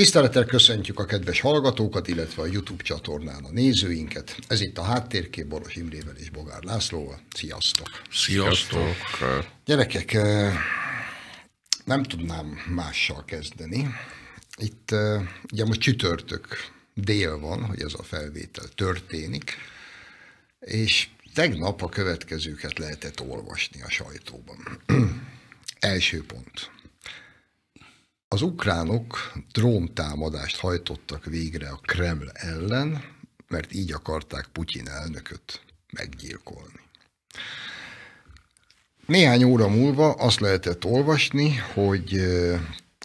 Tisztelettel köszöntjük a kedves hallgatókat, illetve a YouTube csatornán a nézőinket. Ez itt a Háttérkép Boros Imrével és Bogár Lászlóval. Sziasztok! Sziasztok! Gyerekek, eh, nem tudnám mással kezdeni. Itt eh, ugye most csütörtök dél van, hogy ez a felvétel történik, és tegnap a következőket lehetett olvasni a sajtóban. Első pont az ukránok dróntámadást hajtottak végre a Kreml ellen, mert így akarták Putyin elnököt meggyilkolni. Néhány óra múlva azt lehetett olvasni, hogy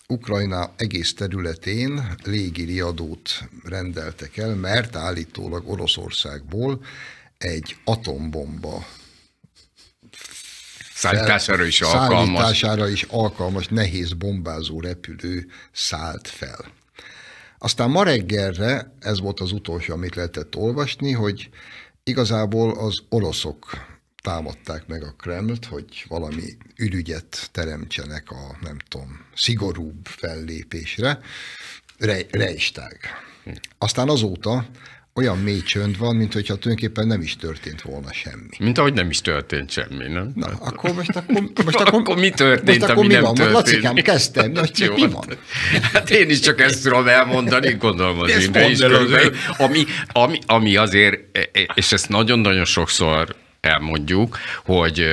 Ukrajna egész területén riadót rendeltek el, mert állítólag Oroszországból egy atombomba Szállítására is alkalmas. Szállítására is alkalmas, nehéz bombázó repülő szállt fel. Aztán ma reggelre, ez volt az utolsó, amit lehetett olvasni, hogy igazából az oroszok támadták meg a Kremlt, hogy valami ürügyet teremtsenek a, nem tudom, szigorúbb fellépésre, Re, Reichstag. Hm. Aztán azóta olyan mély csönd van, mint hogyha tulajdonképpen nem is történt volna semmi. Mint ahogy nem is történt semmi, nem? Na, hát akkor most akkor... Most akkor, akkor mi történt, most akkor ami mi nem van? történt? Lacikám, kezdtem, most Jó, mi van? Hát-, hát én is csak ezt tudom elmondani, gondolom az én is Ami, ami, ami azért, e- e- és ezt nagyon-nagyon sokszor elmondjuk, hogy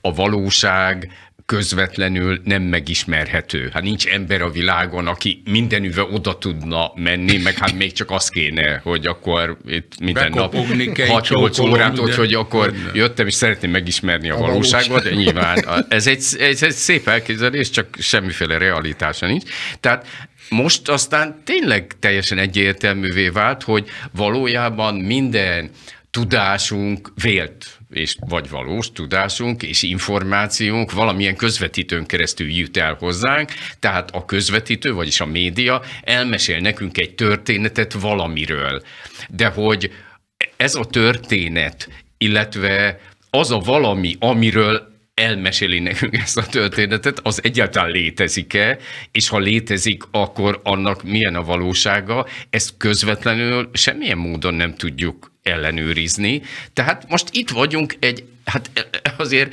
a valóság közvetlenül nem megismerhető. Hát nincs ember a világon, aki mindenüve oda tudna menni, meg hát még csak az kéne, hogy akkor itt minden Bekopogni nap 6-8 órát, hogy akkor minden. jöttem, és szeretném megismerni a, a valóságot, valóság. de nyilván ez egy, ez egy szép elképzelés, csak semmiféle realitása nincs. Tehát most aztán tényleg teljesen egyértelművé vált, hogy valójában minden tudásunk vélt és vagy valós tudásunk és információnk valamilyen közvetítőn keresztül jut el hozzánk, tehát a közvetítő, vagyis a média elmesél nekünk egy történetet valamiről. De hogy ez a történet, illetve az a valami, amiről elmeséli nekünk ezt a történetet, az egyáltalán létezik-e, és ha létezik, akkor annak milyen a valósága, ezt közvetlenül semmilyen módon nem tudjuk ellenőrizni. Tehát most itt vagyunk egy, hát azért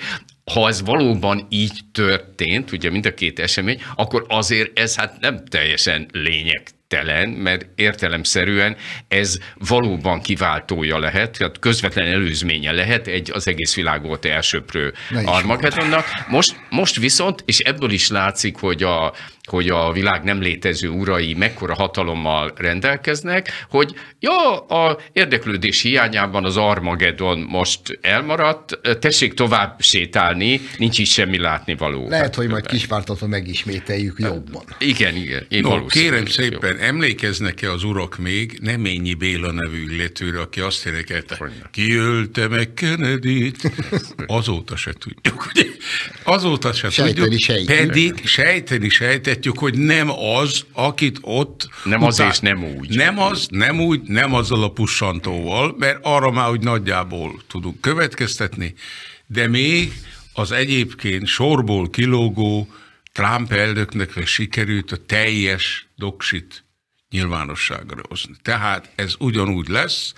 ha ez valóban így történt, ugye mind a két esemény, akkor azért ez hát nem teljesen lényeg telen, mert értelemszerűen ez valóban kiváltója lehet, tehát közvetlen előzménye lehet egy az egész világot elsöprő Armageddonnak. Most, most viszont, és ebből is látszik, hogy a, hogy a világ nem létező urai mekkora hatalommal rendelkeznek, hogy jó a érdeklődés hiányában az Armageddon most elmaradt, tessék tovább sétálni, nincs is semmi látnivaló. Lehet, hát, hogy majd kispártatva megismételjük hát, jobban. Igen, igen. Én no, kérem szépen, emlékeznek-e az urak még Neményi Béla nevű illetőre, aki azt érekelte, kiölte meg kennedy Azóta se tudjuk. Azóta se sejteni tudjuk. Sejteni. Pedig sejteni sejtett, mondhatjuk, hogy nem az, akit ott... Nem az és nem úgy. Nem az, nem úgy, nem azzal a pussantóval, mert arra már úgy nagyjából tudunk következtetni, de még az egyébként sorból kilógó Trump elnöknek sikerült a teljes doksit nyilvánosságra hozni. Tehát ez ugyanúgy lesz,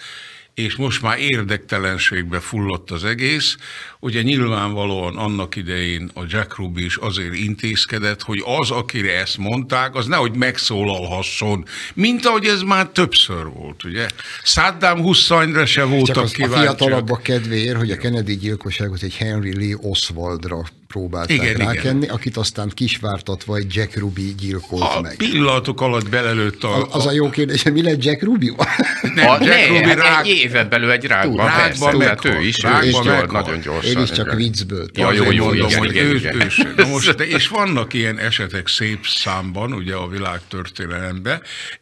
és most már érdektelenségbe fullott az egész. Ugye nyilvánvalóan annak idején a Jack Ruby is azért intézkedett, hogy az, akire ezt mondták, az nehogy megszólalhasson, mint ahogy ez már többször volt, ugye? Saddam Husseinre se voltak Csak kíváncsiak. a fiatalabbak kedvéért, hogy a Kennedy gyilkosságot egy Henry Lee Oswaldra próbálták igen, rákenni, igen. akit aztán kisvártatva egy Jack Ruby gyilkolt a meg. pillanatok alatt belelőtt a, a... Az a jó kérdés, mi lett Jack Ruby? Nem, a, Jack ne, Ruby hát rák... egy éve belül egy rákban, rákban persze, meg, mert ő is, rákban gyors. nagyon gyorsan. Én is csak viccből. Ja, jó, jó, jó, igen, igen, igen. Ős, Na most, de, és vannak ilyen esetek szép számban, ugye a világ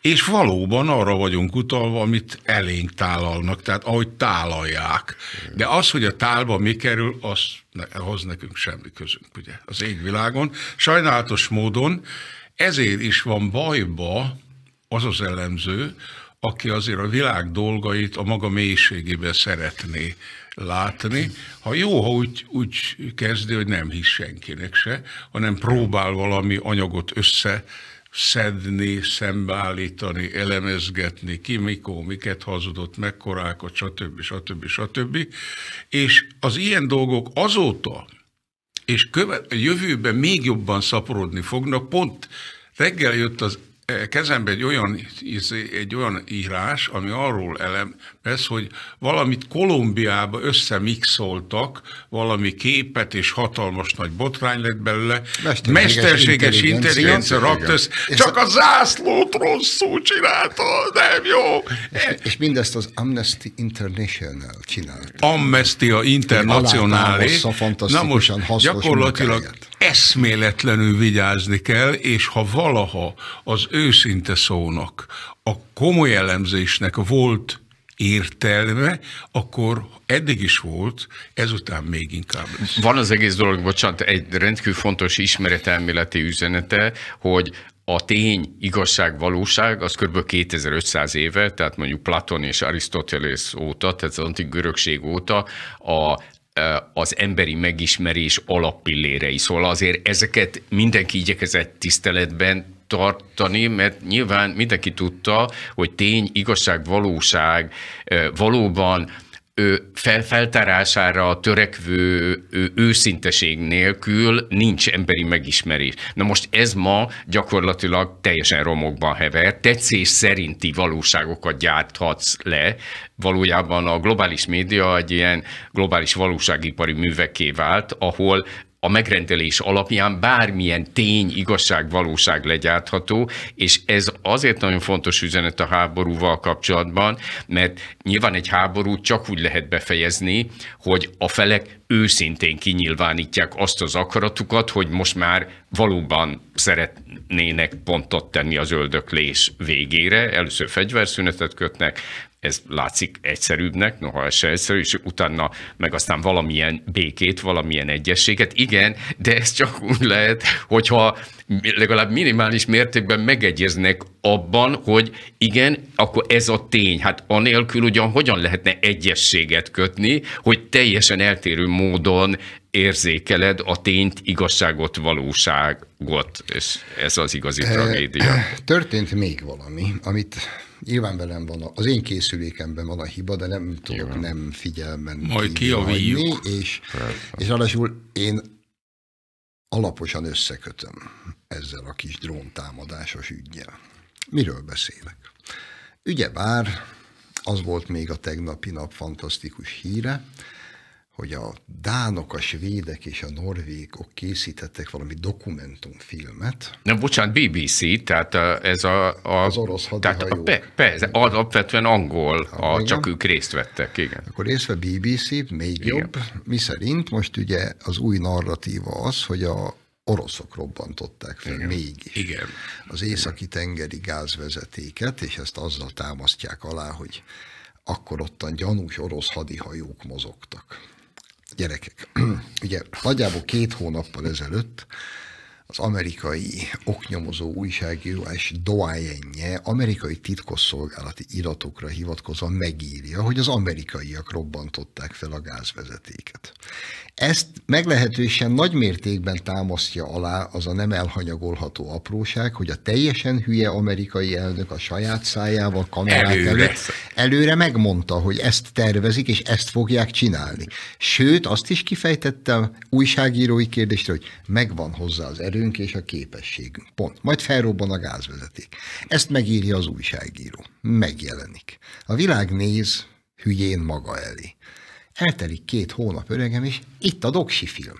és valóban arra vagyunk utalva, amit elénk tálalnak, tehát ahogy tálalják. De az, hogy a tálba mi kerül, azt ahhoz nekünk semmi közünk, ugye, az égvilágon. Sajnálatos módon ezért is van bajba az az elemző, aki azért a világ dolgait a maga mélységébe szeretné látni. Ha jó, ha úgy, úgy kezdi, hogy nem hisz senkinek se, hanem próbál valami anyagot össze szedni, szembeállítani, elemezgetni, ki mikor, miket hazudott, mekkorákat, stb. stb. stb. És az ilyen dolgok azóta, és követ, jövőben még jobban szaporodni fognak, pont reggel jött az kezembe egy olyan, egy olyan írás, ami arról elem, ez hogy valamit Kolumbiába összemixoltak, valami képet és hatalmas nagy botrány lett belőle, mesterséges, mesterséges intelligencia rakt csak a zászlót rosszul csinálta, nem jó. És, és mindezt az Amnesty International csinálta. Amnesty International. Na most gyakorlatilag munkáját eszméletlenül vigyázni kell, és ha valaha az őszinte szónak, a komoly elemzésnek volt értelme, akkor eddig is volt, ezután még inkább lesz. Van az egész dolog, bocsánat, egy rendkívül fontos ismeretelméleti üzenete, hogy a tény, igazság, valóság az kb. 2500 éve, tehát mondjuk Platon és Arisztotelész óta, tehát az antik görögség óta a az emberi megismerés alappillérei. Szóval azért ezeket mindenki igyekezett tiszteletben tartani, mert nyilván mindenki tudta, hogy tény, igazság, valóság valóban felfeltárására feltárására törekvő őszinteség nélkül nincs emberi megismerés. Na most ez ma gyakorlatilag teljesen romokban hever, tetszés szerinti valóságokat gyárthatsz le, valójában a globális média egy ilyen globális valóságipari műveké vált, ahol a megrendelés alapján bármilyen tény, igazság, valóság legyártható, és ez azért nagyon fontos üzenet a háborúval kapcsolatban, mert nyilván egy háborút csak úgy lehet befejezni, hogy a felek őszintén kinyilvánítják azt az akaratukat, hogy most már valóban szeretnének pontot tenni az öldöklés végére. Először fegyverszünetet kötnek, ez látszik egyszerűbbnek, noha ez se egyszerű, és utána meg aztán valamilyen békét, valamilyen egyességet. Igen, de ez csak úgy lehet, hogyha legalább minimális mértékben megegyeznek abban, hogy igen, akkor ez a tény. Hát anélkül ugyan hogyan lehetne egyességet kötni, hogy teljesen eltérő módon érzékeled a tényt, igazságot, valóságot, és ez az igazi eh, tragédia. Eh, történt még valami, amit Nyilván velem van, a, az én készülékemben van a hiba, de nem tudok Nyilván. nem figyelmen Majd kijavítjuk. És, Persze. és alasul én alaposan összekötöm ezzel a kis dróntámadásos ügyjel. Miről beszélek? bár az volt még a tegnapi nap fantasztikus híre, hogy a dánok, a svédek és a norvégok készítettek valami dokumentumfilmet. Nem, bocsánat, BBC, tehát eh, ez a... a az orosz hadihajók. Tehát a, pe, pe, ez alapvetően angol, a, a, igen. csak ők részt vettek, igen. Akkor részt vett BBC, még igen. jobb. Mi szerint most ugye az új narratíva az, hogy a oroszok robbantották fel Igen. mégis Igen. az északi tengeri gázvezetéket, és ezt azzal támasztják alá, hogy akkor ottan gyanús orosz hadihajók mozogtak. Gyerekek, ugye nagyjából két hónappal ezelőtt az amerikai oknyomozó újságíró és doájenje amerikai titkosszolgálati iratokra hivatkozva megírja, hogy az amerikaiak robbantották fel a gázvezetéket. Ezt meglehetősen nagy mértékben támasztja alá az a nem elhanyagolható apróság, hogy a teljesen hülye amerikai elnök a saját szájával kamerát előre. előtt előre megmondta, hogy ezt tervezik és ezt fogják csinálni. Sőt, azt is kifejtettem újságírói kérdésre, hogy megvan hozzá az erő, erőnk és a képességünk. Pont. Majd felrobban a gázvezeték. Ezt megírja az újságíró. Megjelenik. A világ néz hülyén maga elé. Eltelik két hónap öregem, és itt a doksi film.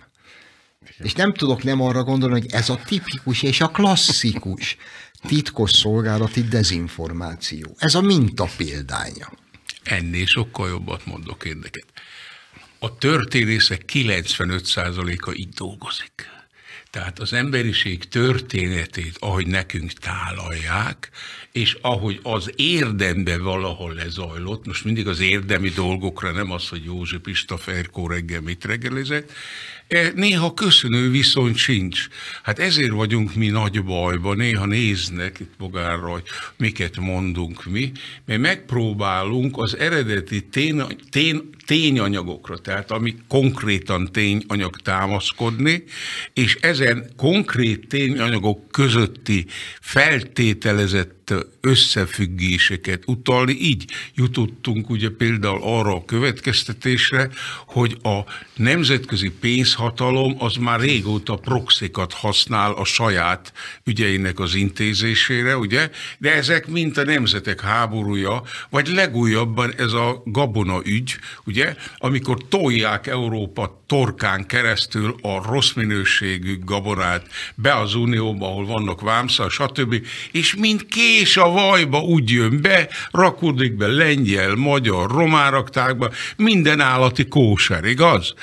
És nem tudok nem arra gondolni, hogy ez a tipikus és a klasszikus titkos szolgálati dezinformáció. Ez a minta példánya. Ennél sokkal jobbat mondok neked. A történészek 95%-a így dolgozik. Tehát az emberiség történetét, ahogy nekünk tálalják, és ahogy az érdembe valahol lezajlott, most mindig az érdemi dolgokra, nem az, hogy Józsi Pista Ferkó reggel mit reggelizett, e, néha köszönő viszont sincs. Hát ezért vagyunk mi nagy bajban, néha néznek itt magára, hogy miket mondunk mi, mert megpróbálunk az eredeti tén, tén, tényanyagokra, tehát ami konkrétan tényanyag támaszkodni, és ezen konkrét tényanyagok közötti feltételezett összefüggéseket utalni. Így jutottunk ugye például arra a következtetésre, hogy a nemzetközi pénzhatalom az már régóta proxikat használ a saját ügyeinek az intézésére, ugye? De ezek mint a nemzetek háborúja, vagy legújabban ez a gabona ügy, ugye ügye, amikor tolják Európa torkán keresztül a rossz minőségű gabonát be az Unióba, ahol vannak vámszal, stb. És mint kés a vajba úgy jön be, rakódik be lengyel, magyar, román raktákba, minden állati kóser, igaz?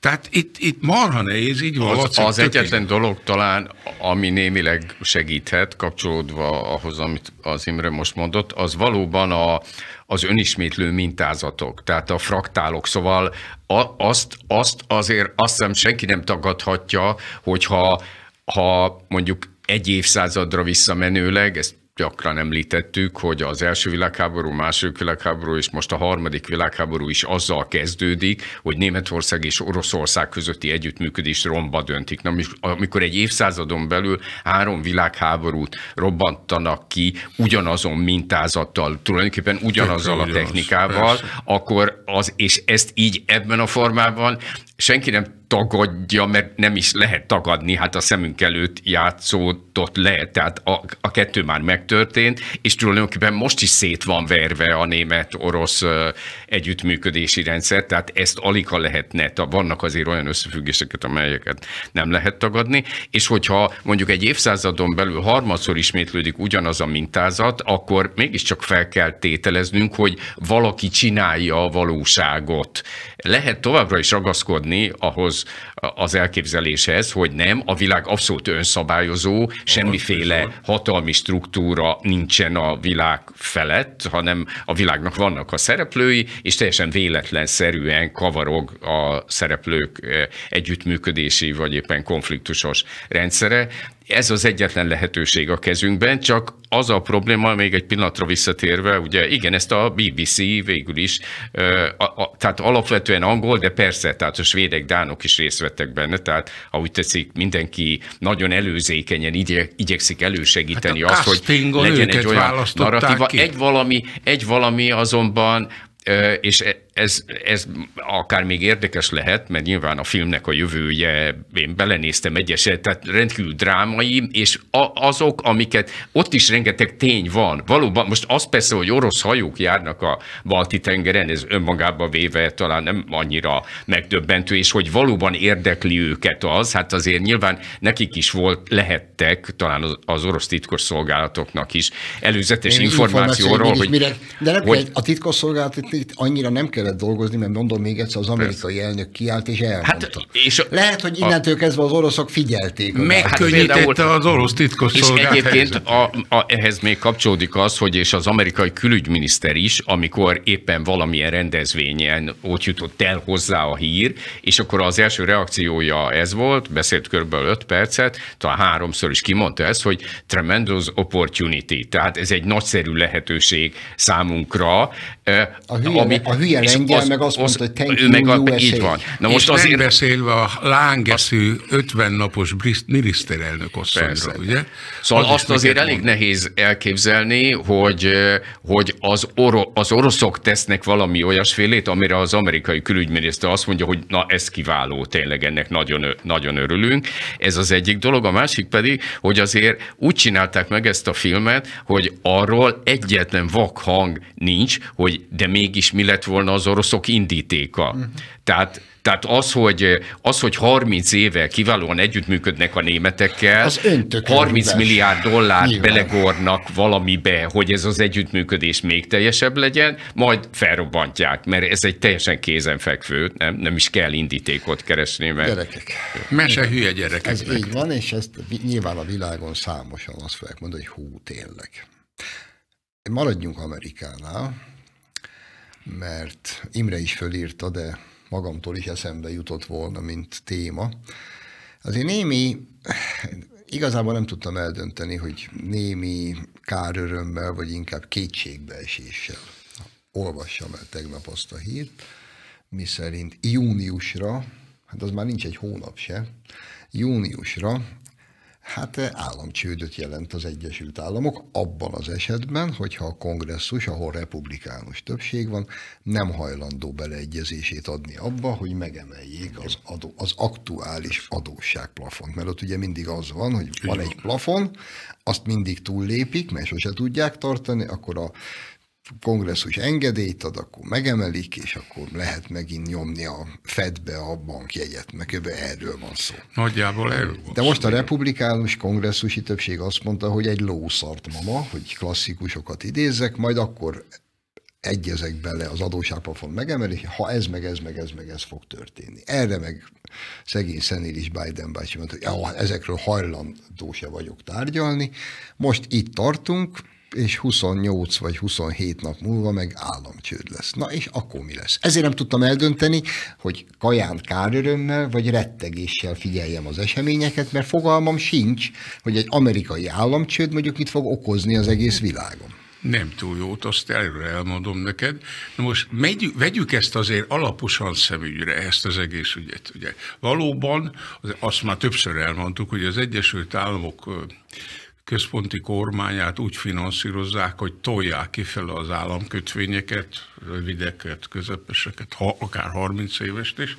Tehát itt, itt marha nehéz, így van. Az, az egyetlen dolog talán, ami némileg segíthet, kapcsolódva ahhoz, amit az Imre most mondott, az valóban a, az önismétlő mintázatok, tehát a fraktálok, szóval azt, azt azért azt hiszem senki nem tagadhatja, hogyha ha mondjuk egy évszázadra visszamenőleg, ezt gyakran említettük, hogy az első világháború, második világháború és most a harmadik világháború is azzal kezdődik, hogy Németország és Oroszország közötti együttműködés romba döntik. Na, amikor egy évszázadon belül három világháborút robbantanak ki ugyanazon mintázattal, tulajdonképpen ugyanazzal a technikával, akkor az, és ezt így ebben a formában senki nem tagadja, mert nem is lehet tagadni, hát a szemünk előtt játszódott le, tehát a, a kettő már megtörtént, és tulajdonképpen most is szét van verve a német-orosz együttműködési rendszer, tehát ezt alig ha lehetne, vannak azért olyan összefüggéseket, amelyeket nem lehet tagadni, és hogyha mondjuk egy évszázadon belül harmadszor ismétlődik ugyanaz a mintázat, akkor mégiscsak fel kell tételeznünk, hogy valaki csinálja a valóságot, lehet továbbra is ragaszkodni ahhoz az elképzeléshez, hogy nem, a világ abszolút önszabályozó, semmiféle hatalmi struktúra nincsen a világ felett, hanem a világnak vannak a szereplői, és teljesen véletlenszerűen kavarog a szereplők eh, együttműködési vagy éppen konfliktusos rendszere ez az egyetlen lehetőség a kezünkben, csak az a probléma, még egy pillanatra visszatérve, ugye igen, ezt a BBC végül is, a, a, tehát alapvetően angol, de persze, tehát a svédek, dánok is részt vettek benne, tehát ahogy tetszik, mindenki nagyon előzékenyen igye, igyekszik elősegíteni hát azt, hogy legyen egy olyan narratíva. Ki. Egy valami, egy valami azonban, és ez, ez akár még érdekes lehet, mert nyilván a filmnek a jövője, én belenéztem egyeset, tehát rendkívül drámai, és a, azok, amiket ott is rengeteg tény van. Valóban most az persze, hogy orosz hajók járnak a balti tengeren, ez önmagába véve talán nem annyira megdöbbentő, és hogy valóban érdekli őket az, hát azért nyilván nekik is volt, lehettek, talán az, az orosz titkosszolgálatoknak is előzetes információról, információ, hogy, mire, de nem hogy, kell, a titkosszolgálat itt annyira nem kell kellett dolgozni, mert mondom még egyszer, az amerikai Persze. elnök kiállt és elmondta. Hát, és a, Lehet, hogy innentől a, kezdve az oroszok figyelték. Megkönnyítette hát az orosz titkos És egyébként a, a, ehhez még kapcsolódik az, hogy és az amerikai külügyminiszter is, amikor éppen valamilyen rendezvényen ott jutott el hozzá a hír, és akkor az első reakciója ez volt, beszélt körülbelül 5 percet, talán háromszor is kimondta ezt, hogy tremendous opportunity, tehát ez egy nagyszerű lehetőség számunkra, a hülye, ami, a hülye lengyel az, meg azt az, hogy thank ő meg a, így van. Na most és azért beszélve a lángeszű 50 napos miniszterelnök osztályra, ugye? Szóval az azt azért elég mondani. nehéz elképzelni, hogy, hogy az, oro, az oroszok tesznek valami olyasfélét, amire az amerikai külügyminiszter azt mondja, hogy na ez kiváló, tényleg ennek nagyon, nagyon örülünk. Ez az egyik dolog, a másik pedig, hogy azért úgy csinálták meg ezt a filmet, hogy arról egyetlen hang nincs, hogy hogy de mégis mi lett volna az oroszok indítéka. Uh-huh. Tehát tehát az, hogy, az, hogy 30 éve kiválóan együttműködnek a németekkel, az 30 milliárd dollárt Nyilván. belegornak valamibe, hogy ez az együttműködés még teljesebb legyen, majd felrobbantják, mert ez egy teljesen kézenfekvő, nem, nem is kell indítékot keresni. Mert... Gyerekek. Mese hülye gyerekek. Ez így van, és ezt nyilván a világon számosan azt fogják mondani, hogy hú, tényleg. Maradjunk Amerikánál mert Imre is fölírta, de magamtól is eszembe jutott volna, mint téma. Azért némi, igazából nem tudtam eldönteni, hogy némi kárörömmel, vagy inkább kétségbeeséssel olvassam el tegnap azt a hírt, miszerint júniusra, hát az már nincs egy hónap se, júniusra Hát eh, államcsődöt jelent az Egyesült Államok abban az esetben, hogyha a kongresszus, ahol republikánus többség van, nem hajlandó beleegyezését adni abba, hogy megemeljék az, adó, az aktuális adósságplafont. Mert ott ugye mindig az van, hogy van egy plafon, azt mindig túllépik, mert sose tudják tartani, akkor a kongresszus engedélyt ad, akkor megemelik, és akkor lehet megint nyomni a Fedbe a bankjegyet, mert kb. erről van szó. Nagyjából erről van De most a republikánus kongresszusi többség azt mondta, hogy egy lószart mama, hogy klasszikusokat idézzek, majd akkor egyezek bele az adósságplafon megemelés, ha ez, meg ez, meg ez, meg ez fog történni. Erre meg szegény szenélis Biden bácsi mondta, hogy ah, ezekről hajlandó se vagyok tárgyalni. Most itt tartunk, és 28 vagy 27 nap múlva meg államcsőd lesz. Na és akkor mi lesz? Ezért nem tudtam eldönteni, hogy kaján kárörömmel vagy rettegéssel figyeljem az eseményeket, mert fogalmam sincs, hogy egy amerikai államcsőd mondjuk mit fog okozni az egész világon. Nem túl jót, azt előre elmondom neked. Na most megy, vegyük ezt azért alaposan szemügyre, ezt az egész ügyet. Ugye. Valóban, azt már többször elmondtuk, hogy az Egyesült Államok központi kormányát úgy finanszírozzák, hogy tolják kifele az államkötvényeket, rövideket, közepeseket, ha, akár 30 évest is.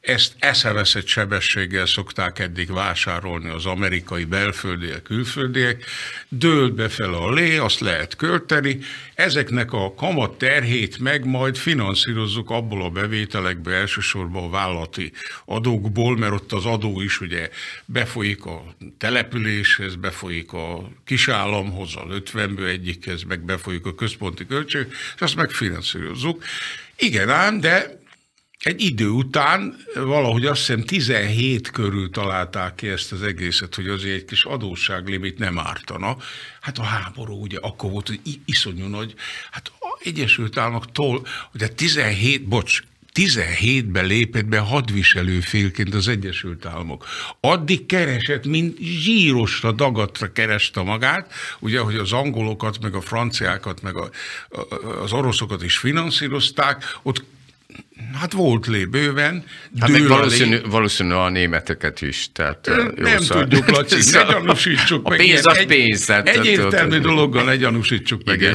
Ezt eszeveszett er sebességgel szokták eddig vásárolni az amerikai belföldiek, külföldiek. Dől befele a lé, azt lehet költeni. Ezeknek a kamat terhét meg majd finanszírozzuk abból a bevételekből, elsősorban a vállalati adókból, mert ott az adó is ugye befolyik a településhez, befolyik a a kisállamhoz, a 50-ből egyikhez, meg befolyjuk a központi költség, és azt megfinanszírozzuk. Igen ám, de egy idő után valahogy azt hiszem 17 körül találták ki ezt az egészet, hogy azért egy kis adósságlimit nem ártana. Hát a háború ugye akkor volt, hogy iszonyú nagy, hát Egyesült Államok tol, de 17, bocs, 17-ben lépett be hadviselő az Egyesült Államok. Addig keresett, mint zsírosra, dagatra kereste magát, ugye, hogy az angolokat, meg a franciákat, meg a, a, az oroszokat is finanszírozták, ott Hát volt lé, bőven. Hát meg valószínű, lé... valószínű a németeket is. Tehát, nem szar. tudjuk, Laci, ne szóval gyanúsítsuk a meg. Pénz az pénz. Tehát, egy egyértelmű dologgal ne gyanúsítsuk meg. Igen.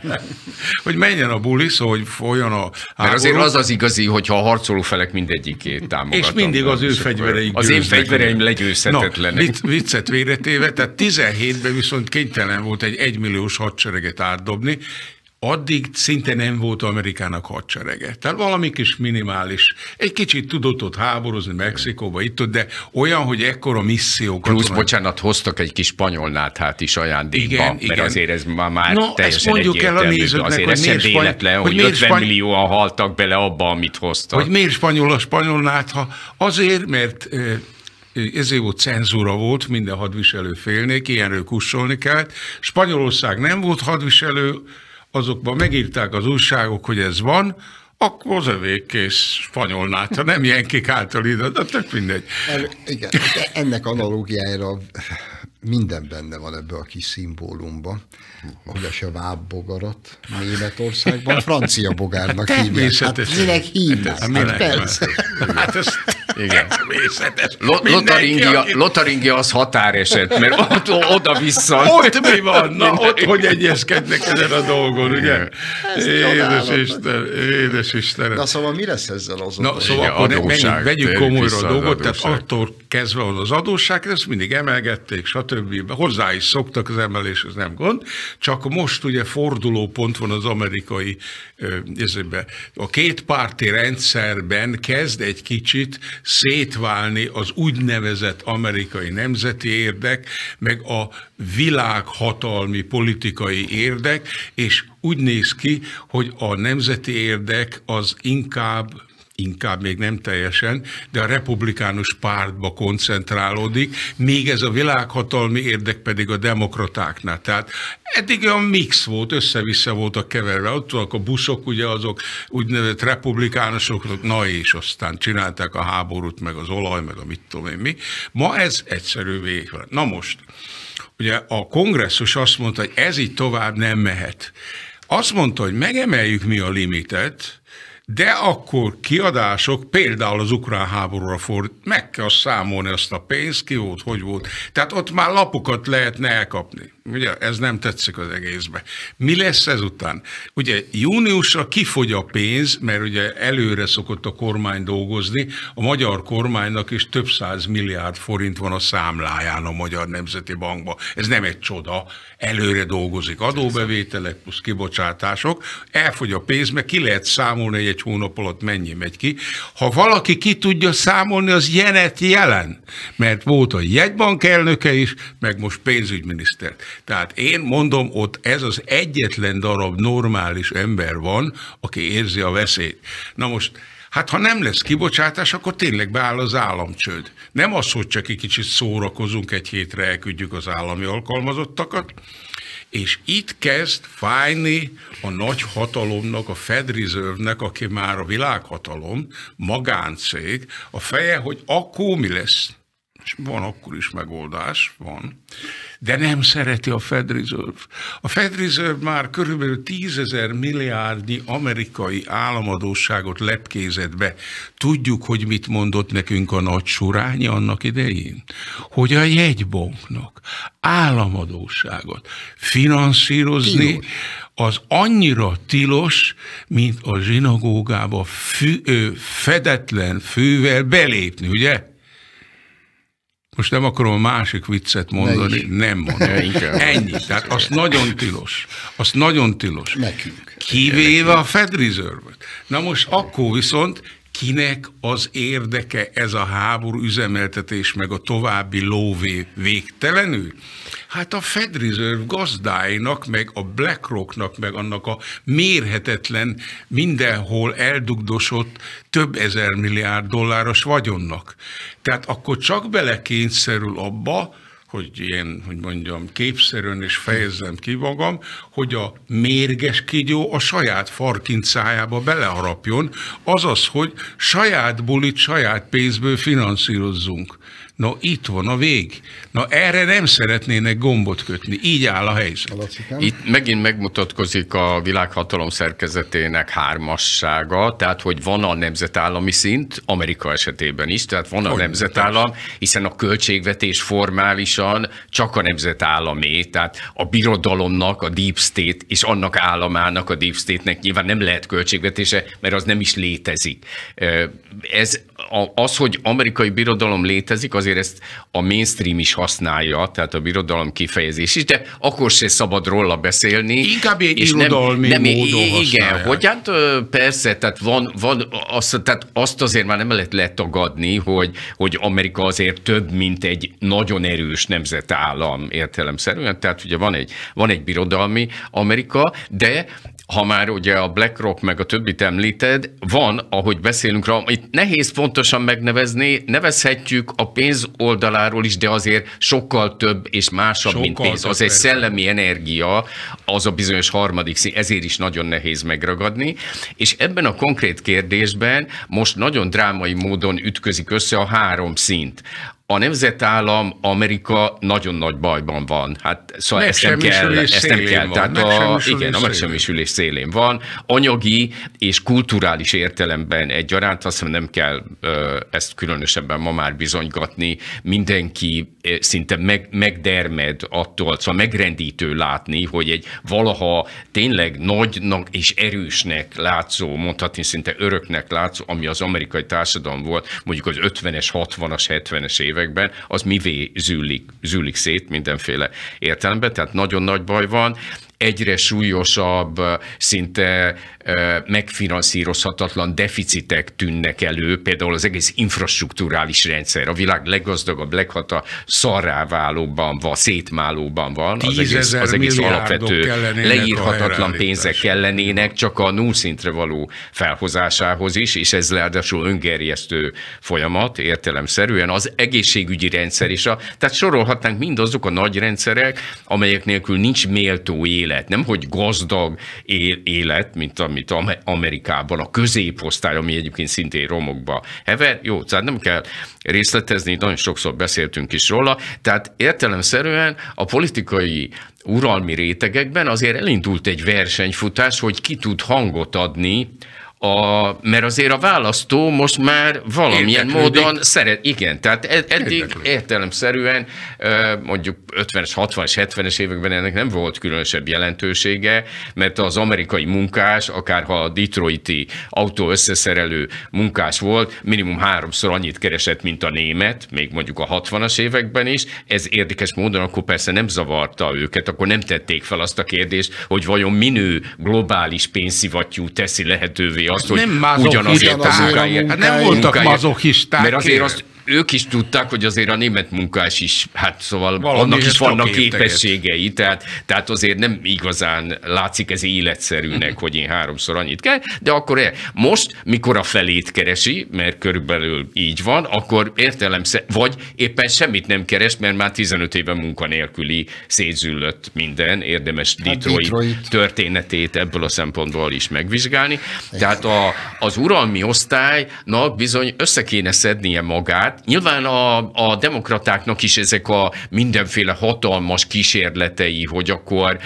hogy menjen a buli, szóval, hogy folyjon a háború. Mert azért az az igazi, hogyha a felek mindegyikét támogatom. És mindig az ő fegyvereik Az én fegyvereim legyőzhetetlenek. No, viccet véretéve, tehát 17-ben viszont kénytelen volt egy egymilliós hadsereget átdobni, addig szinte nem volt Amerikának hadserege. Tehát valami kis minimális. Egy kicsit tudott ott háborozni Mexikóba, itt ott, de olyan, hogy ekkora missziók Plusz, katonai... bocsánat, hoztak egy kis spanyolnát hát is ajándékba, igen, mert igen. azért ez már, már no, teljesen mondjuk el a nézőknek, azért hogy miért spanyol... véletlen, hogy, hogy miért 50 spany... millióan haltak bele abba, amit hoztak. Hogy miért spanyol a spanyolnát? Ha azért, mert ezért volt cenzúra volt, minden hadviselő félnék, ilyenről kussolni kellett. Spanyolország nem volt hadviselő, azokban megírták az újságok, hogy ez van, akkor az övék spanyolnát, ha nem kik által ide, de tök mindegy. El, igen, e, ennek analógiájára minden benne van ebbe a kis szimbólumba, hogy a se vábbogarat Németországban francia bogárnak hívják. Hát hát, hát, Hát, hát hát, Hát hát igen. Természetes. Lo- Lotaringia, aki... Lotaringia az határeset, mert ott, oda-vissza. Ott mi van? Na, ott hogy egyeskednek ezen a dolgon, ugye? édes Isten, édes Isten. Na szóval mi lesz ezzel azon? Na szóval Igen, akkor adóság, vegyük komolyra a dolgot, tehát attól kezdve van az adósság, ezt mindig emelgették, stb. Hozzá is szoktak az emelés, ez nem gond, csak most ugye fordulópont van az amerikai ezébe. A két párti rendszerben kezd egy kicsit szétválni az úgynevezett amerikai nemzeti érdek, meg a világhatalmi politikai érdek, és úgy néz ki, hogy a nemzeti érdek az inkább inkább még nem teljesen, de a republikánus pártba koncentrálódik, még ez a világhatalmi érdek pedig a demokratáknál. Tehát eddig olyan mix volt, össze-vissza a keverve. Ott a buszok, ugye azok úgynevezett republikánusok, na és aztán csinálták a háborút, meg az olaj, meg a mit tudom én mi. Ma ez egyszerű végig van. Na most, ugye a kongresszus azt mondta, hogy ez így tovább nem mehet. Azt mondta, hogy megemeljük mi a limitet, de akkor kiadások, például az ukrán háborúra fordít, meg kell számolni azt a pénzt, ki volt, hogy volt. Tehát ott már lapokat lehetne elkapni. Ugye ez nem tetszik az egészbe. Mi lesz ezután? Ugye júniusra kifogy a pénz, mert ugye előre szokott a kormány dolgozni, a magyar kormánynak is több száz milliárd forint van a számláján a Magyar Nemzeti Bankban. Ez nem egy csoda, előre dolgozik adóbevételek plusz kibocsátások, elfogy a pénz, mert ki lehet számolni, egy egy hónap alatt mennyi megy ki. Ha valaki ki tudja számolni, az jenet jelen, mert volt a jegybank elnöke is, meg most pénzügyminiszter. Tehát én mondom, ott ez az egyetlen darab normális ember van, aki érzi a veszélyt. Na most Hát ha nem lesz kibocsátás, akkor tényleg beáll az államcsőd. Nem az, hogy csak egy kicsit szórakozunk, egy hétre elküldjük az állami alkalmazottakat, és itt kezd fájni a nagy hatalomnak, a Fed Reserve-nek, aki már a világhatalom, magáncég, a feje, hogy akkor mi lesz? és van akkor is megoldás, van, de nem szereti a Fed Reserve. A Fed Reserve már körülbelül tízezer milliárdnyi amerikai államadóságot lepkézett be. Tudjuk, hogy mit mondott nekünk a nagy surányi annak idején, hogy a jegybanknak államadóságot finanszírozni Tilos. az annyira tilos, mint a zsinagógába fü, ö, fedetlen fővel belépni, ugye? most nem akarom a másik viccet mondani, ne nem mondom. Ne Ennyi. Tehát az nagyon tilos. Az nagyon tilos. Nekünk. Kivéve a Fed Reserve-t. Na most akkor viszont kinek az érdeke ez a háború üzemeltetés, meg a további lóvé végtelenül? Hát a Fed Reserve gazdáinak, meg a BlackRocknak, meg annak a mérhetetlen, mindenhol eldugdosott több ezer milliárd dolláros vagyonnak. Tehát akkor csak belekényszerül abba, hogy ilyen, hogy mondjam, képszerűen és fejezzem ki magam, hogy a mérges kígyó a saját farkint szájába beleharapjon, azaz, hogy saját bulit, saját pénzből finanszírozzunk. No, itt van a vég. Na, erre nem szeretnének gombot kötni. Így áll a helyzet. Itt megint megmutatkozik a világhatalom szerkezetének hármassága, tehát, hogy van a nemzetállami szint, Amerika esetében is, tehát van a hogy nemzetállam, hiszen a költségvetés formálisan csak a nemzetállamé, tehát a birodalomnak, a deep state és annak államának, a deep state-nek nyilván nem lehet költségvetése, mert az nem is létezik. Ez az, hogy amerikai birodalom létezik, azért ezt a mainstream is használja, tehát a birodalom kifejezés is, de akkor se szabad róla beszélni. Inkább egy és irodalmi nem, nem, módon Igen, használják. hogy hát persze, tehát, van, van, azt, tehát azt azért már nem lehet letagadni, hogy, hogy Amerika azért több, mint egy nagyon erős nemzetállam értelemszerűen, tehát ugye van egy, van egy birodalmi Amerika, de ha már ugye a BlackRock meg a többit említed, van, ahogy beszélünk rá, itt nehéz pontosan megnevezni, nevezhetjük a pénz oldaláról is, de azért sokkal több és másabb, sokkal mint pénz. Az egy szellemi energia, az a bizonyos harmadik szín, ezért is nagyon nehéz megragadni. És ebben a konkrét kérdésben most nagyon drámai módon ütközik össze a három szint a nemzetállam Amerika nagyon nagy bajban van. Hát szóval ezt nem kell, ezt nem kell. Van. Tehát a, igen, a megsemmisülés szélén van. Anyagi és kulturális értelemben egyaránt, azt hiszem nem kell ezt különösebben ma már bizonygatni. Mindenki szinte meg, megdermed attól, szóval megrendítő látni, hogy egy valaha tényleg nagynak és erősnek látszó, mondhatni szinte öröknek látszó, ami az amerikai társadalom volt mondjuk az 50-es, 60-as, 70-es évek években, az mivé zűlik, zűlik szét mindenféle értelemben, tehát nagyon nagy baj van, egyre súlyosabb, szinte megfinanszírozhatatlan deficitek tűnnek elő, például az egész infrastruktúrális rendszer, a világ leggazdagabb, leghata szarrávállóban van, szétmálóban van, az egész, az egész alapvető leírhatatlan pénzek ellenének, csak a nullszintre való felhozásához is, és ez ráadásul öngerjesztő folyamat értelemszerűen, az egészségügyi rendszer is. A, tehát sorolhatnánk mindazok a nagy rendszerek, amelyek nélkül nincs méltó élet, nem hogy gazdag élet, mint ami amit Amerikában a középosztály, ami egyébként szintén romokba hever, jó, tehát nem kell részletezni, nagyon sokszor beszéltünk is róla, tehát értelemszerűen a politikai uralmi rétegekben azért elindult egy versenyfutás, hogy ki tud hangot adni a, mert azért a választó most már valamilyen Érdeklődik. módon szeret, igen, tehát eddig Érdeklődik. értelemszerűen mondjuk 50-es, 60-es, 70-es években ennek nem volt különösebb jelentősége, mert az amerikai munkás, akárha a detroiti autó összeszerelő munkás volt, minimum háromszor annyit keresett, mint a német, még mondjuk a 60-as években is, ez érdekes módon akkor persze nem zavarta őket, akkor nem tették fel azt a kérdést, hogy vajon minő globális pénzszivattyú teszi lehetővé azt, hogy nem ugyanazért a munkáért. Hát nem voltak mazokisták. Mert azért azt, ők is tudták, hogy azért a német munkás is, hát szóval Valami annak is vannak képességei, tehát, tehát azért nem igazán látszik ez életszerűnek, hogy én háromszor annyit kell, de akkor most, mikor a felét keresi, mert körülbelül így van, akkor értelemszer, vagy éppen semmit nem keres, mert már 15 éve munkanélküli szétzüllött minden, érdemes hát Detroit, Detroit történetét ebből a szempontból is megvizsgálni. Tehát a, az uralmi osztálynak bizony össze kéne szednie magát, nyilván a, a demokratáknak is ezek a mindenféle hatalmas kísérletei, hogy akkor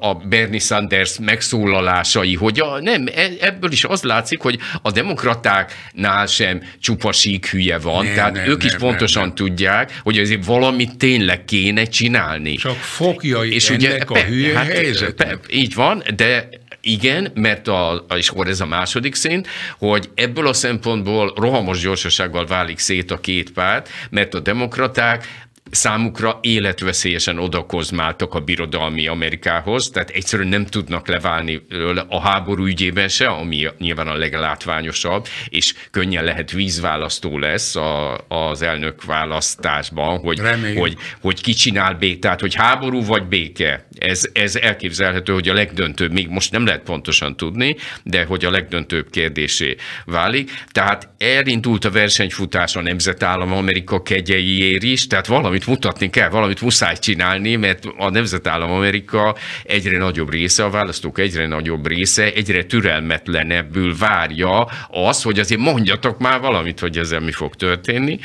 a Bernie Sanders megszólalásai, hogy a, nem, e, ebből is az látszik, hogy a demokratáknál sem csupa sík hülye van, nem, tehát nem, ők nem, is nem, pontosan nem. tudják, hogy azért valamit tényleg kéne csinálni. Csak fogjai és ennek ugye, a hülye hát, helyzetnek. így van, de igen, mert a, és akkor ez a második szint, hogy ebből a szempontból rohamos gyorsasággal válik szét a két párt, mert a demokraták számukra életveszélyesen odakozmáltak a birodalmi Amerikához, tehát egyszerűen nem tudnak leválni a háború ügyében se, ami nyilván a leglátványosabb, és könnyen lehet vízválasztó lesz a, az elnök választásban, hogy, hogy, hogy ki csinál békét, tehát hogy háború vagy béke, ez, ez elképzelhető, hogy a legdöntőbb, még most nem lehet pontosan tudni, de hogy a legdöntőbb kérdésé válik. Tehát elindult a versenyfutás a nemzetállam Amerika kegyeiért is, tehát valamit mutatni kell, valamit muszáj csinálni, mert a nemzetállam Amerika egyre nagyobb része, a választók egyre nagyobb része, egyre türelmetlenebbül várja az, hogy azért mondjatok már valamit, hogy ezzel mi fog történni.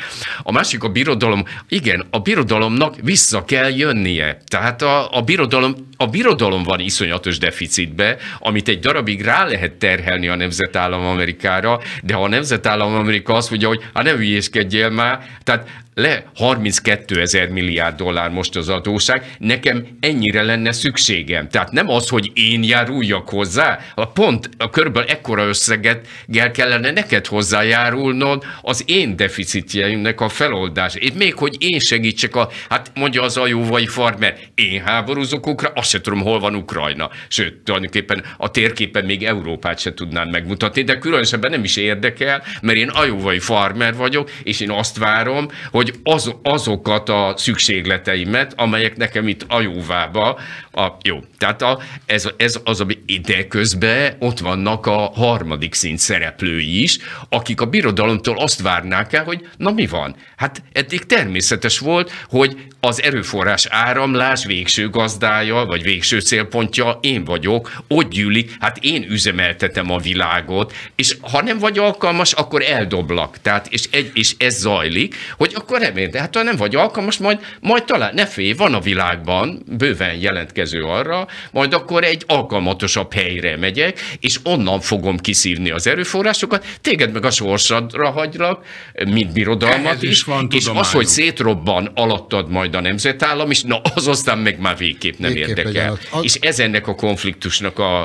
A másik a birodalom, igen, a birodalomnak vissza kell jönnie. Tehát a, a birodalom birodalom, a birodalom van iszonyatos deficitbe, amit egy darabig rá lehet terhelni a nemzetállam Amerikára, de ha a nemzetállam Amerika azt mondja, hogy hát nem hülyéskedjél már, tehát le 32 ezer milliárd dollár most az adóság, nekem ennyire lenne szükségem. Tehát nem az, hogy én járuljak hozzá, a pont a körülbelül ekkora összeget kellene neked hozzájárulnod az én deficitjeimnek a feloldás. Én még, hogy én segítsek a, hát mondja az ajóvai farmer, én háborúzok Ukra, azt se tudom, hol van Ukrajna. Sőt, tulajdonképpen a térképen még Európát se tudnám megmutatni, de különösebben nem is érdekel, mert én ajóvai farmer vagyok, és én azt várom, hogy hogy az, azokat a szükségleteimet, amelyek nekem itt ajóvába, a, jó, tehát a, ez, ez az, ami ide közben ott vannak a harmadik szint szereplői is, akik a birodalomtól azt várnák el, hogy na mi van? Hát eddig természetes volt, hogy az erőforrás áramlás végső gazdája, vagy végső célpontja én vagyok, ott gyűlik, hát én üzemeltetem a világot, és ha nem vagy alkalmas, akkor eldoblak. Tehát, és, egy, és ez zajlik, hogy a akkor remélem, de hát ha nem vagy alkalmas, majd, majd talán, ne félj, van a világban bőven jelentkező arra, majd akkor egy alkalmatosabb helyre megyek, és onnan fogom kiszívni az erőforrásokat, téged meg a sorsadra hagylak, mint birodalmat is, is van, és az, hogy szétrobban alattad majd a nemzetállam is, na az aztán meg már végképp nem végképp érdekel. Az... És ez ennek a konfliktusnak a,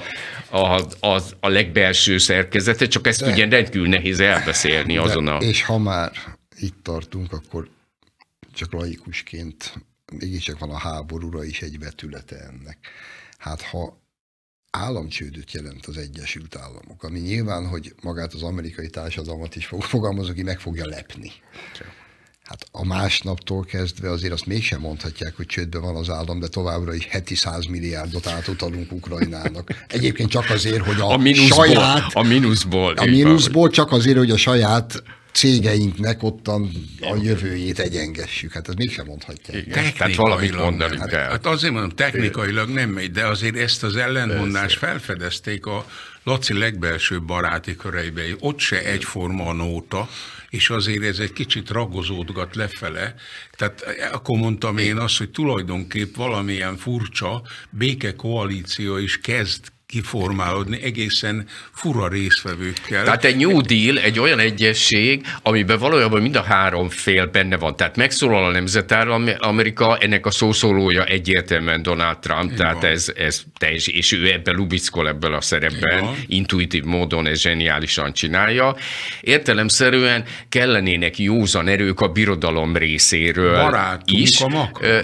a, a, a legbelső szerkezete, csak ezt De. ugye rendkívül nehéz elbeszélni azon a... és ha már itt tartunk, akkor csak laikusként mégiscsak van a háborúra is egy vetülete ennek. Hát ha államcsődöt jelent az Egyesült Államok, ami nyilván, hogy magát az amerikai társadalmat is fog, fogalmazok, meg fogja lepni. Hát a másnaptól kezdve azért azt mégsem mondhatják, hogy csődben van az állam, de továbbra is heti 100 milliárdot átutalunk Ukrajnának. Egyébként csak azért, hogy a, a mínuszból, saját... A mínuszból. A mínuszból csak azért, hogy a saját cégeinknek ottan a jövőjét egyengessük. Hát ez mégsem mondhatja. tehát valamit mondani hát, kell. Hát azért mondom, technikailag nem megy, de azért ezt az ellenmondást felfedezték a Laci legbelső baráti köreibe. Ott se egyforma a nóta, és azért ez egy kicsit ragozódgat lefele. Tehát akkor mondtam én azt, hogy tulajdonképp valamilyen furcsa békekoalíció is kezd kiformálódni egészen fura részvevőkkel. Tehát egy New Deal, egy olyan egyesség, amiben valójában mind a három fél benne van. Tehát megszólal a nemzetállam Amerika, ennek a szószólója egyértelműen Donald Trump, Én tehát van. ez, ez teljes, és ő ebben lubickol ebben a szerepben, intuitív módon ez zseniálisan csinálja. Értelemszerűen kellenének józan erők a birodalom részéről Barátunk is. a Ö,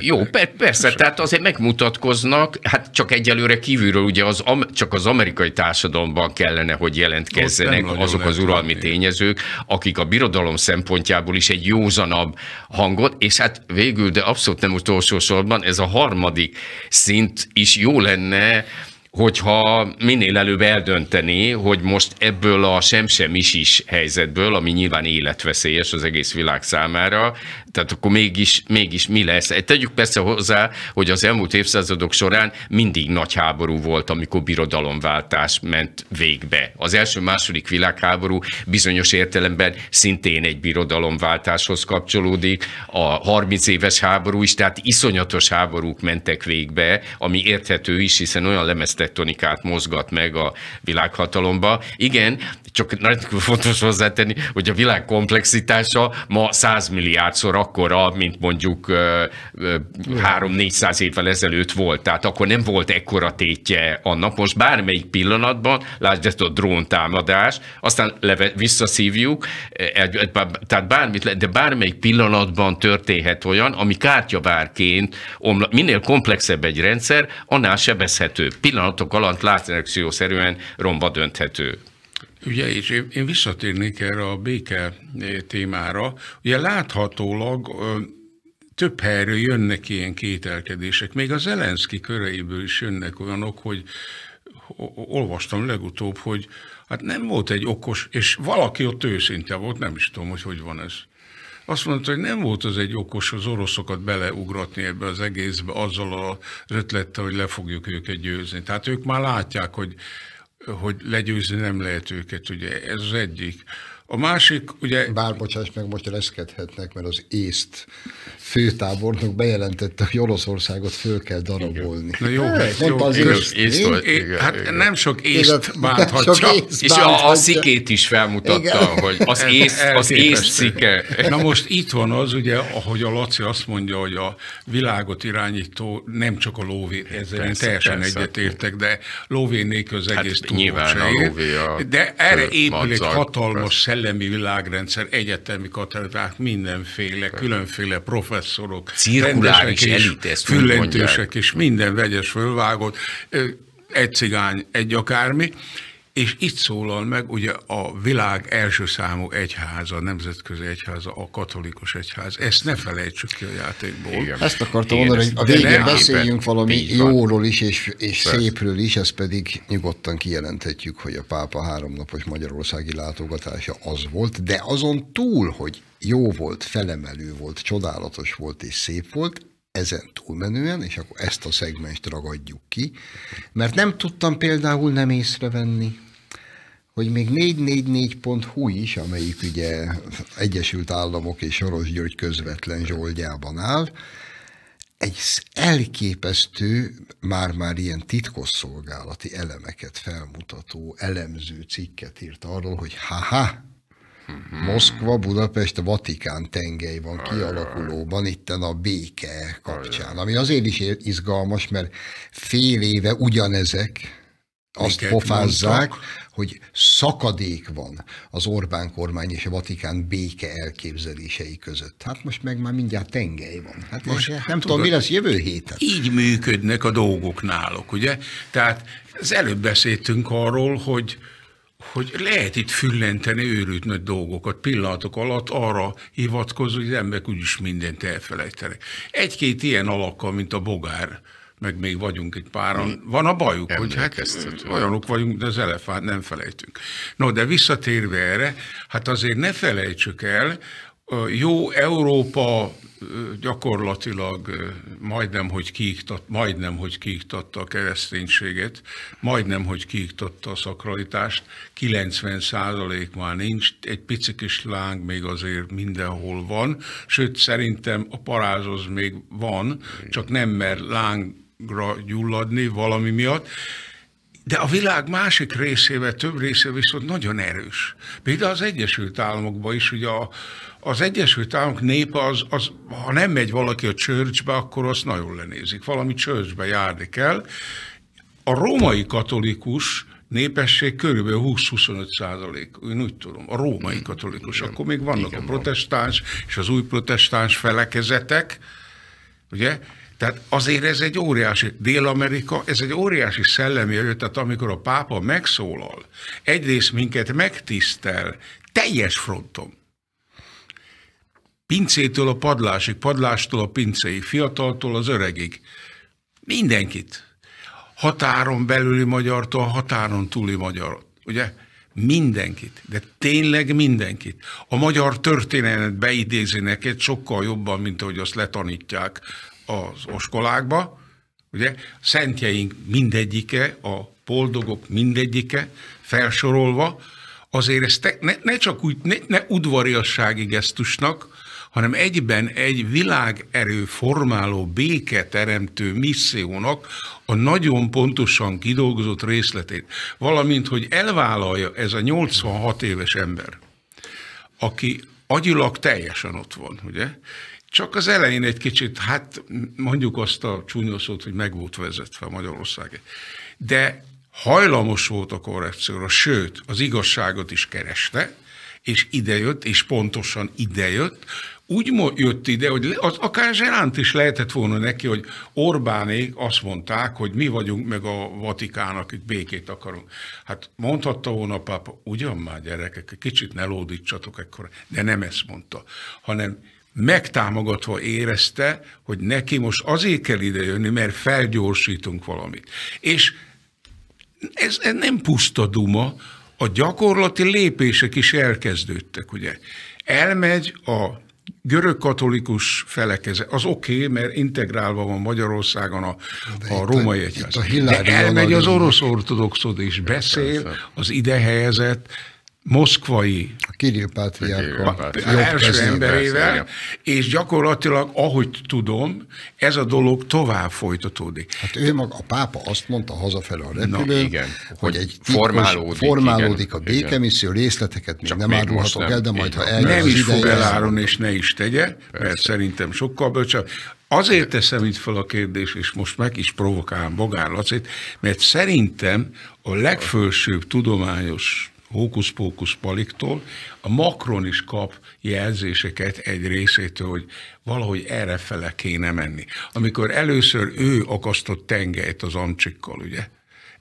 Jó, persze, esetleg. tehát azért megmutatkoznak, hát csak egyelőre kívülről ugye az, csak az amerikai társadalomban kellene, hogy jelentkezzenek azok az uralmi lenni. tényezők, akik a birodalom szempontjából is egy józanabb hangot, és hát végül, de abszolút nem utolsó sorban, ez a harmadik szint is jó lenne, hogyha minél előbb eldönteni, hogy most ebből a sem-sem is is helyzetből, ami nyilván életveszélyes az egész világ számára, tehát akkor mégis, mégis mi lesz? Tegyük persze hozzá, hogy az elmúlt évszázadok során mindig nagy háború volt, amikor birodalomváltás ment végbe. Az első-második világháború bizonyos értelemben szintén egy birodalomváltáshoz kapcsolódik. A 30 éves háború is, tehát iszonyatos háborúk mentek végbe, ami érthető is, hiszen olyan lemeztektonikát mozgat meg a világhatalomba. Igen, csak nagyon fontos hozzátenni, hogy a világ komplexitása ma 100 milliárdszor akkora, mint mondjuk 3-400 évvel ezelőtt volt. Tehát akkor nem volt ekkora tétje annak. Most bármelyik pillanatban, lásd ezt a drón támadás, aztán leve, visszaszívjuk, tehát bármit, de bármelyik pillanatban történhet olyan, ami kártyavárként, minél komplexebb egy rendszer, annál sebezhető. Pillanatok alatt látszik szerűen romba dönthető. Ugye, és én, én visszatérnék erre a béke eh, témára. Ugye láthatólag több helyről jönnek ilyen kételkedések, még a Zelenszki köreiből is jönnek olyanok, hogy olvastam legutóbb, hogy hát nem volt egy okos, és valaki ott őszinte volt, nem is tudom, hogy hogy van ez. Azt mondta, hogy nem volt az egy okos az oroszokat beleugratni ebbe az egészbe azzal az ötlettel, hogy le fogjuk őket győzni. Tehát ők már látják, hogy hogy legyőzni nem lehet őket, ugye ez az egyik. A másik, ugye... Bár bocsáss meg, most reszkedhetnek, mert az észt főtábornok bejelentette, hogy Oroszországot föl kell darabolni. Na jó, hát, jó, jó az észt, igen, hát igen. nem sok észt bánthatja. Sok észt és a, a szikét is felmutatta, igen. hogy az észt, az észt szike. Na most itt van az, ugye, ahogy a Laci azt mondja, hogy a világot irányító nem csak a lóvé, ezzel én teljesen egyetértek, de lóvé nélkül az hát egész hát, túl nyilván a lóvé a De erre épül egy hatalmas szellemi világrendszer, egyetemi katedrák, mindenféle, különféle professzorok, cirkuláris elit, füllentősek és minden vegyes fölvágott, egy cigány, egy akármi, és itt szólal meg ugye a világ első számú egyháza, a nemzetközi egyháza, a katolikus egyház. Ezt ne felejtsük ki a játékból. Igen. Ezt akartam mondani, hogy a végén beszéljünk valami jóról is, és, és szépről is, ezt pedig nyugodtan kijelenthetjük, hogy a pápa háromnapos magyarországi látogatása az volt, de azon túl, hogy jó volt, felemelő volt, csodálatos volt és szép volt, ezen túlmenően, és akkor ezt a szegmest ragadjuk ki, mert nem tudtam például nem észrevenni, hogy még 444.hu is, amelyik ugye Egyesült Államok és Soros György közvetlen zsoldjában áll, egy elképesztő, már-már ilyen titkosszolgálati elemeket felmutató, elemző cikket írt arról, hogy haha, mhm. Moszkva, Budapest, Vatikán tengely van kialakulóban, itten a béke kapcsán, ami azért is izgalmas, mert fél éve ugyanezek azt pofázzák, hogy szakadék van az Orbán kormány és a Vatikán béke elképzelései között. Hát most meg már mindjárt tengely van. Hát most nem hát tudom, mi lesz jövő héten. Így működnek a dolgok náluk, ugye? Tehát az előbb beszéltünk arról, hogy hogy lehet itt füllenteni őrült nagy dolgokat pillanatok alatt arra hivatkozó, hogy az emberek úgyis mindent elfelejtenek. Egy-két ilyen alakkal, mint a bogár, meg még vagyunk egy páran. Hmm. Van a bajuk, hogy hát olyanok vagyunk, de az elefánt nem felejtünk. No, de visszatérve erre, hát azért ne felejtsük el, jó Európa gyakorlatilag majdnem, hogy kiiktatta, majdnem, hogy kiiktatta a kereszténységet, majdnem, hogy kiiktatta a szakralitást, 90 százalék már nincs, egy pici kis láng még azért mindenhol van, sőt szerintem a parázhoz még van, csak nem mert láng gyulladni valami miatt, de a világ másik részével, több része viszont nagyon erős. Például az Egyesült Államokban is, ugye a, az Egyesült Államok népe az, az, ha nem megy valaki a csörcsbe, akkor azt nagyon lenézik. Valami csörcsbe járni kell. A római katolikus népesség körülbelül 20-25 százalék, én úgy tudom, a római hm. katolikus. Igen. Akkor még vannak Igen, a protestáns van. és az új protestáns felekezetek, ugye? Tehát azért ez egy óriási, Dél-Amerika, ez egy óriási szellemi erő, tehát amikor a pápa megszólal, egyrészt minket megtisztel teljes fronton, pincétől a padlásig, padlástól a pincéig, fiataltól az öregig, mindenkit, határon belüli magyartól határon túli magyarot, ugye? Mindenkit, de tényleg mindenkit. A magyar történelmet beidézi neked sokkal jobban, mint ahogy azt letanítják az oskolákba, ugye, szentjeink mindegyike, a boldogok mindegyike felsorolva, azért ezt ne, ne csak úgy, ne, ne udvariassági gesztusnak, hanem egyben egy világerő formáló, béketeremtő missziónak a nagyon pontosan kidolgozott részletét. Valamint, hogy elvállalja ez a 86 éves ember, aki agyilag teljesen ott van, ugye? Csak az elején egy kicsit, hát mondjuk azt a csúnya szót, hogy meg volt vezetve Magyarország. De hajlamos volt a korrekcióra, sőt, az igazságot is kereste, és idejött, és pontosan idejött, úgy jött ide, hogy az, akár Zseránt is lehetett volna neki, hogy Orbánék azt mondták, hogy mi vagyunk meg a Vatikának, itt békét akarunk. Hát mondhatta volna a pápa, ugyan már gyerekek, kicsit ne lódítsatok ekkor, de nem ezt mondta, hanem megtámogatva érezte, hogy neki most azért kell idejönni, mert felgyorsítunk valamit. És ez, ez nem puszta duma, a gyakorlati lépések is elkezdődtek, ugye. Elmegy a görög-katolikus felekeze. Az oké, okay, mert integrálva van Magyarországon a, a római egyház. De elmegy az orosz ortodoxod is, beszél az idehelyezett moszkvai Kirill Pátriárka. Első emberével, és gyakorlatilag, ahogy tudom, ez a dolog tovább folytatódik. Hát ő maga, a pápa azt mondta hazafelé a repülőn, Na, igen, hogy egy formálódik, formálódik igen, a békemisszió, részleteket még nem árulhatok el, de majd ha eljön Nem is fog eláron, és ne is tegye, persze. mert szerintem sokkal bölcsebb. Azért teszem itt fel a kérdést, és most meg is provokálom Bogár Lacit, mert szerintem a legfősőbb tudományos hókusz-pókusz paliktól. A Macron is kap jelzéseket egy részétől, hogy valahogy errefele kéne menni. Amikor először ő akasztott tengelyt az amcsikkal, ugye?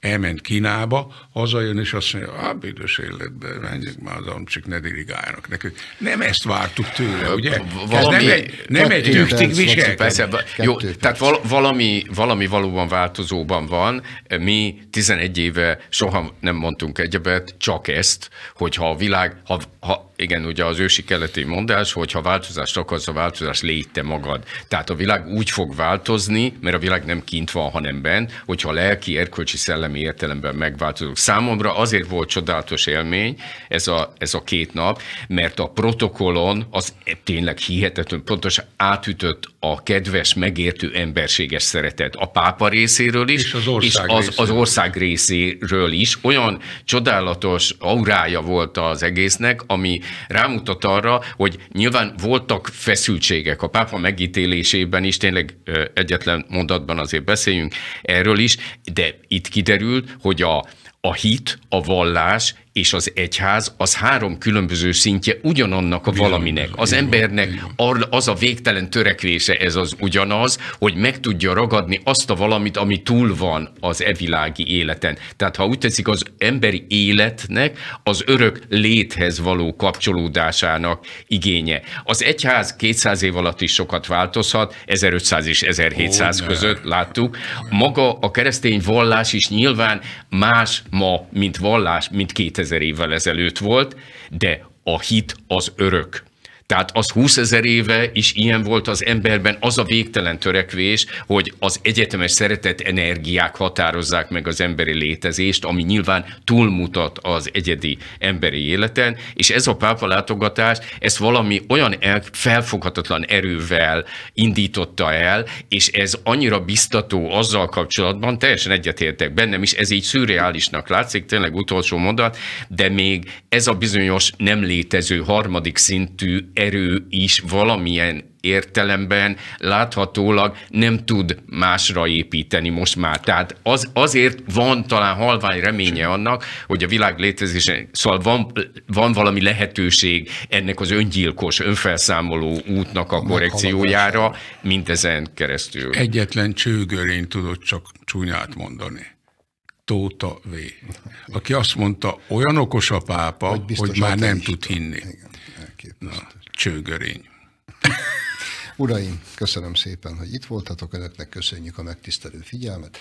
elment Kínába, hazajön, és azt mondja, hát büdös életben, menjünk már az amcsik, ne dirigáljanak nekünk. Nem ezt vártuk tőle, ugye? Valami, Ez nem egy, nem egy viselkedés. Jó, tehát val, valami, valami valóban változóban van. Mi 11 éve soha nem mondtunk egyebet, csak ezt, hogyha a világ, ha, ha igen, ugye az ősi keleti mondás, hogy ha változást akarsz, a változás légy te magad. Tehát a világ úgy fog változni, mert a világ nem kint van, hanem bent, hogyha a lelki, erkölcsi, szellemi értelemben megváltozunk. Számomra azért volt csodálatos élmény ez a, ez a két nap, mert a protokollon az tényleg hihetetlen pontosan átütött a kedves, megértő emberséges szeretet a pápa részéről is, és az ország, és az, az ország részéről is. Olyan csodálatos aurája volt az egésznek, ami rámutat arra, hogy nyilván voltak feszültségek a pápa megítélésében is, tényleg egyetlen mondatban azért beszéljünk erről is, de itt kiderült, hogy a, a hit, a vallás és az egyház az három különböző szintje ugyanannak a valaminek. Az embernek az a végtelen törekvése ez az ugyanaz, hogy meg tudja ragadni azt a valamit, ami túl van az evilági életen. Tehát ha úgy tetszik, az emberi életnek az örök léthez való kapcsolódásának igénye. Az egyház 200 év alatt is sokat változhat, 1500 és 1700 között láttuk. Maga a keresztény vallás is nyilván más ma, mint vallás, mint 2000 ezer évvel ezelőtt volt, de a hit az örök. Tehát az 20 ezer éve is ilyen volt az emberben az a végtelen törekvés, hogy az egyetemes szeretet energiák határozzák meg az emberi létezést, ami nyilván túlmutat az egyedi emberi életen, és ez a pápa látogatás ezt valami olyan el, felfoghatatlan erővel indította el, és ez annyira biztató azzal kapcsolatban, teljesen egyetértek bennem is, ez így szürreálisnak látszik, tényleg utolsó mondat, de még ez a bizonyos nem létező harmadik szintű erő is valamilyen értelemben láthatólag nem tud másra építeni most már. Tehát az, azért van talán halvány reménye annak, hogy a világ létezése, szóval van, van valami lehetőség ennek az öngyilkos, önfelszámoló útnak a korrekciójára, ezen keresztül. Egyetlen csőgörény tudott csak csúnyát mondani. Tóta V. Aki azt mondta, olyan okos a pápa, hogy, hogy már nem tud hinni. Igen, Na csőgörény. Uraim, köszönöm szépen, hogy itt voltatok. Önöknek köszönjük a megtisztelő figyelmet.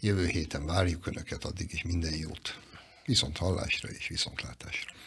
Jövő héten várjuk Önöket, addig is minden jót. Viszont hallásra és viszontlátásra.